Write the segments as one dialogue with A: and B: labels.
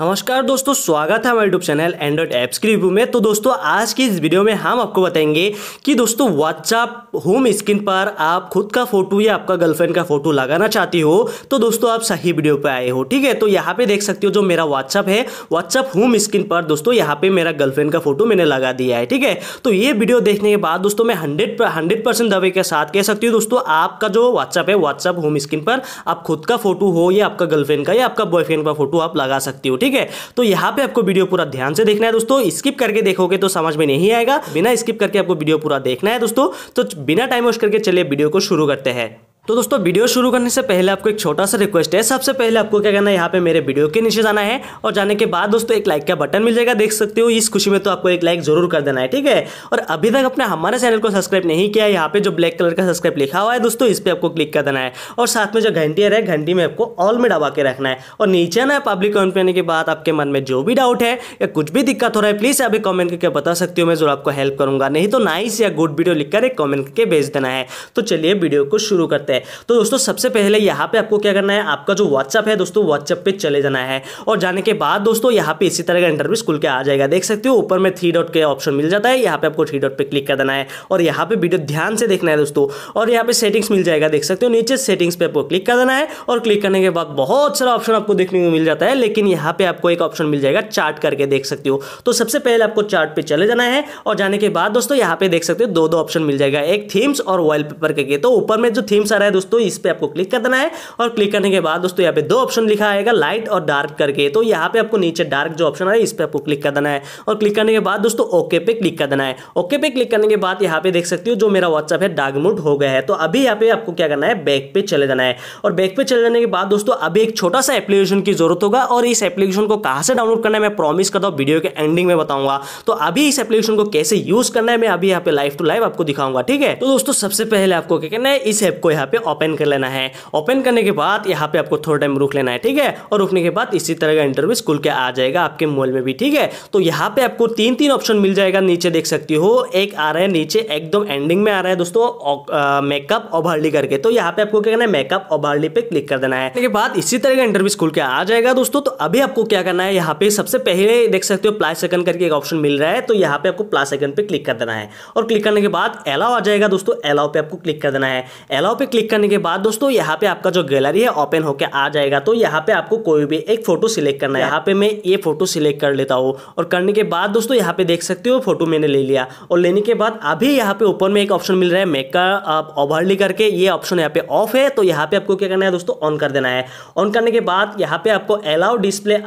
A: नमस्कार दोस्तों स्वागत है हमारे यूट्यूब चैनल एंड्रॉइड ऐप्स की रिव्यू में तो दोस्तों आज की इस वीडियो में हम आपको बताएंगे कि दोस्तों व्हाट्सअप होम स्क्रीन पर आप खुद का फोटो या आपका गर्लफ्रेंड का फोटो लगाना चाहती हो तो दोस्तों आप सही वीडियो पर आए हो ठीक है तो यहाँ पे देख सकते हो जो मेरा व्हाट्सअप है व्हाट्सअप होम स्क्रीन पर दोस्तों यहाँ पे मेरा गर्लफ्रेंड का फोटो मैंने लगा दिया है ठीक है तो ये वीडियो देखने के बाद दोस्तों मैं हंड्रेड हंड्रेड परसेंट दवे के साथ कह सकती हूँ दोस्तों आपका जो व्हाट्सअप है व्हाट्सअप होम स्क्रीन पर आप खुद का फोटो हो या आपका गर्लफ्रेंड का या आपका बॉयफ्रेंड का फोटो आप लगा सकती हो ठीक है तो यहाँ पे आपको वीडियो पूरा ध्यान से देखना है दोस्तों स्किप करके देखोगे तो समझ में नहीं आएगा बिना स्किप करके आपको वीडियो पूरा देखना है दोस्तों तो बिना टाइम वेस्ट करके चलिए वीडियो को शुरू करते हैं तो दोस्तों वीडियो शुरू करने से पहले आपको एक छोटा सा रिक्वेस्ट है सबसे पहले आपको क्या करना है यहाँ पे मेरे वीडियो के नीचे जाना है और जाने के बाद दोस्तों एक लाइक का बटन मिल जाएगा देख सकते हो इस खुशी में तो आपको एक लाइक जरूर कर देना है ठीक है और अभी तक अपने हमारे चैनल को सब्सक्राइब नहीं किया है यहाँ पे जो ब्लैक कलर का सब्सक्राइब लिखा हुआ है दोस्तों इस पर आपको क्लिक कर देना है और साथ में जो घंटी है घंटी में आपको ऑल में डबा के रखना है और नीचे ना पब्लिक कमेंट करने के बाद आपके मन में जो भी डाउट है या कुछ भी दिक्कत हो रहा है प्लीज अभी कॉमेंट करके बता सकती हूँ मैं जरूर आपको हेल्प करूंगा नहीं तो नाइस या गुड वीडियो लिखकर एक कॉमेंट करके भेज देना है तो चलिए वीडियो को शुरू करते हैं है तो दोस्तों सबसे पहले यहाँ पे आपको क्या करना है आपका जो व्हाट्सअप है दोस्तों व्हाट्सअप पे चले जाना है और जाने के बाद दोस्तों यहाँ पे इसी तरह का इंटरव्यू स्कूल के आ जाएगा देख सकते हो ऊपर में थ्री डॉट के ऑप्शन मिल जाता है यहाँ पे आपको थ्री डॉट पे क्लिक कर देना है और यहाँ पे वीडियो ध्यान से देखना है दोस्तों और यहाँ पे सेटिंग्स मिल जाएगा देख सकते हो नीचे सेटिंग्स पे आपको क्लिक कर देना है और क्लिक करने के बाद बहुत सारा ऑप्शन आपको देखने को मिल जाता है लेकिन यहाँ पे आपको एक ऑप्शन मिल जाएगा चार्ट करके देख सकते हो तो सबसे पहले आपको चार्ट पे चले जाना है और जाने के बाद दोस्तों यहाँ पे देख सकते हो दो दो ऑप्शन मिल जाएगा एक थीम्स और वॉल पेपर के तो ऊपर में जो थीम्स आ रहा है दोस्तों इस पर आपको क्लिक कर देना है और क्लिक करने के बाद दोस्तों यहाँ पे दो ऑप्शन लिखा आएगा लाइट और डार्क करके तो यहाँ पे आपको नीचे डार्क जो ऑप्शन है इस पर आपको क्लिक कर देना है और क्लिक करने के बाद दोस्तों ओके पे क्लिक कर देना है ओके पे क्लिक करने के बाद यहाँ पे देख सकती हो जो मेरा व्हाट्सअप है डार्क मूड हो गया है तो अभी यहाँ पे आपको क्या करना है बैक पे चले जाना है और बैक पे चले जाने के बाद दोस्तों अभी एक छोटा सा एप्लीकेशन की जरूरत होगा और इस एप्लीकेशन को कहाँ से डाउनलोड करना है मैं प्रॉमिस करता हूँ वीडियो के एंडिंग में बताऊंगा तो अभी इस एप्लीकेशन को कैसे यूज करना है मैं अभी यहाँ पे लाइव टू लाइव आपको दिखाऊंगा ठीक है तो दोस्तों सबसे पहले आपको क्या करना है इस ऐप को यहाँ पे ओपन कर लेना है ओपन करने के बाद यहाँ पे आपको थोड़ा टाइम रुक लेना है ठीक है और रुकने के बाद इसी तरह का इंटरव्यू स्कूल के आ जाएगा आपके मोबाइल में भी ठीक है तो यहाँ पे आपको तीन तीन ऑप्शन मिल जाएगा नीचे देख सकती हो एक आ रहा है नीचे एकदम एंडिंग में आ रहा है दोस्तों मेकअप ओवरली करके तो यहाँ पे आपको क्या करना है मेकअप ओवरली पे क्लिक कर देना है के बाद इसी तरह का इंटरव्यू स्कूल के आ जाएगा दोस्तों तो अभी आपको क्या करना है यहाँ पे सबसे पहले देख सकते हो प्लाई सेकंड करके एक ऑप्शन मिल रहा है तो यहाँ पे आपको प्लाई सेकंड पे क्लिक कर देना है और क्लिक करने के बाद एलाव आ जाएगा दोस्तों एलाव पे आपको क्लिक कर देना है एलाव पे क्लिक क्लिक करने के बाद दोस्तों यहाँ पे आपका जो गैलरी है ओपन होकर आ जाएगा तो यहाँ पे आपको कोई भी एक फोटो सिलेक्ट करना है यहाँ पे मैं ये फोटो सिलेक्ट कर लेता हूँ और करने के बाद दोस्तों यहाँ पे देख सकते हो फोटो मैंने ले लिया और लेने के बाद अभी यहाँ पे ऊपर में एक ऑप्शन मिल रहा है मेक का आप ओवरली करके ये ऑप्शन यहाँ पे ऑफ है तो यहाँ पे आपको क्या करना है दोस्तों ऑन कर देना है ऑन करने के बाद यहाँ पे आपको allow display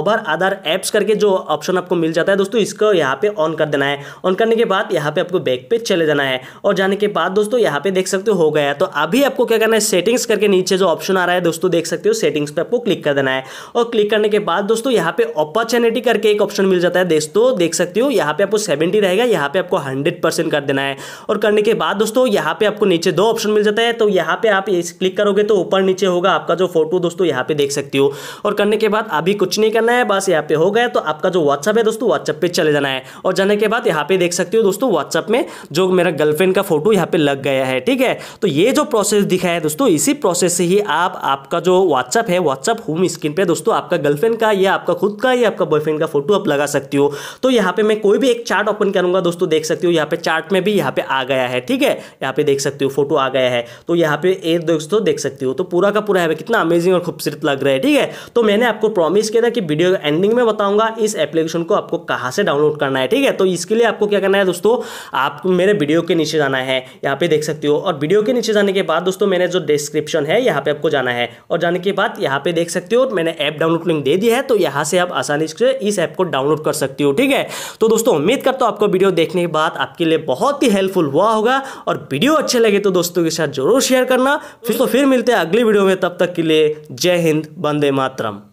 A: over other apps करके जो ऑप्शन आपको मिल जाता है दोस्तों इसको यहाँ पे ऑन कर देना है ऑन करने के बाद यहाँ पे आपको बैक पे चले जाना है और जाने के बाद दोस्तों यहाँ पे देख सकते हो गया तो आप अभी आपको क्या करना है सेटिंग्स करके नीचे जो ऑप्शन आ रहा है दोस्तों देख सकते हो सेटिंग्स पे आपको क्लिक कर देना है और क्लिक करने के बाद दोस्तों यहाँ पे अपॉर्चुनिटी करके एक ऑप्शन मिल जाता है दोस्तों देख सकते हो यहाँ पे आपको सेवेंटी रहेगा यहाँ पे आपको हंड्रेड कर देना है और करने के बाद दोस्तों यहाँ पे आपको नीचे दो ऑप्शन मिल जाता है तो यहाँ पे आप इस क्लिक करोगे तो ऊपर नीचे होगा आपका जो फोटो दोस्तों यहाँ पे देख सकते हो और करने के बाद अभी कुछ नहीं करना है बस यहाँ पे हो गया तो आपका जो व्हाट्सअप है दोस्तों व्हाट्सअप पे चले जाना है और जाने के बाद यहाँ पे देख सकते हो दोस्तों व्हाट्सअप में जो मेरा गर्लफ्रेंड का फोटो यहाँ पे लग गया है ठीक है तो ये जो प्रोसेस दिखाया है दोस्तों इसी प्रोसेस से ही आप आपका जो व्हाट्सअप है व्हाट्सअप होम स्क्रीन पे दोस्तों आपका गर्लफ्रेंड का या आपका खुद का या आपका बॉयफ्रेंड का फोटो आप लगा सकती हो तो यहाँ पे मैं कोई भी एक चार्ट ओपन करूंगा दोस्तों देख सकती हो यहाँ पे चार्ट में भी यहाँ पे आ गया है ठीक है यहाँ पे देख सकती हो फोटो आ गया है तो यहाँ पे एक दोस्तों देख सकती हो तो पूरा का पूरा है कितना अमेजिंग और खूबसूरत लग रहा है ठीक है तो मैंने आपको प्रॉमिस किया था कि वीडियो एंडिंग में बताऊंगा इस एप्लीकेशन को आपको कहाँ से डाउनलोड करना है ठीक है तो इसके लिए आपको क्या करना है दोस्तों आपको मेरे वीडियो के नीचे जाना है यहाँ पे देख सकती हो और वीडियो के नीचे जाने के के बाद दोस्तों मैंने जो डिस्क्रिप्शन है यहाँ पे आपको जाना है और जाने के बाद यहाँ पे देख सकते हो मैंने ऐप डाउनलोड लिंक दे दिया है तो यहाँ से आप आसानी से इस ऐप को डाउनलोड कर सकते हो ठीक है तो दोस्तों उम्मीद करता हूँ आपको वीडियो देखने के बाद आपके लिए बहुत ही हेल्पफुल हुआ होगा और वीडियो अच्छे लगे तो दोस्तों के साथ जरूर शेयर करना फिर तो फिर मिलते हैं अगली वीडियो में तब तक के लिए जय हिंद वंदे मातरम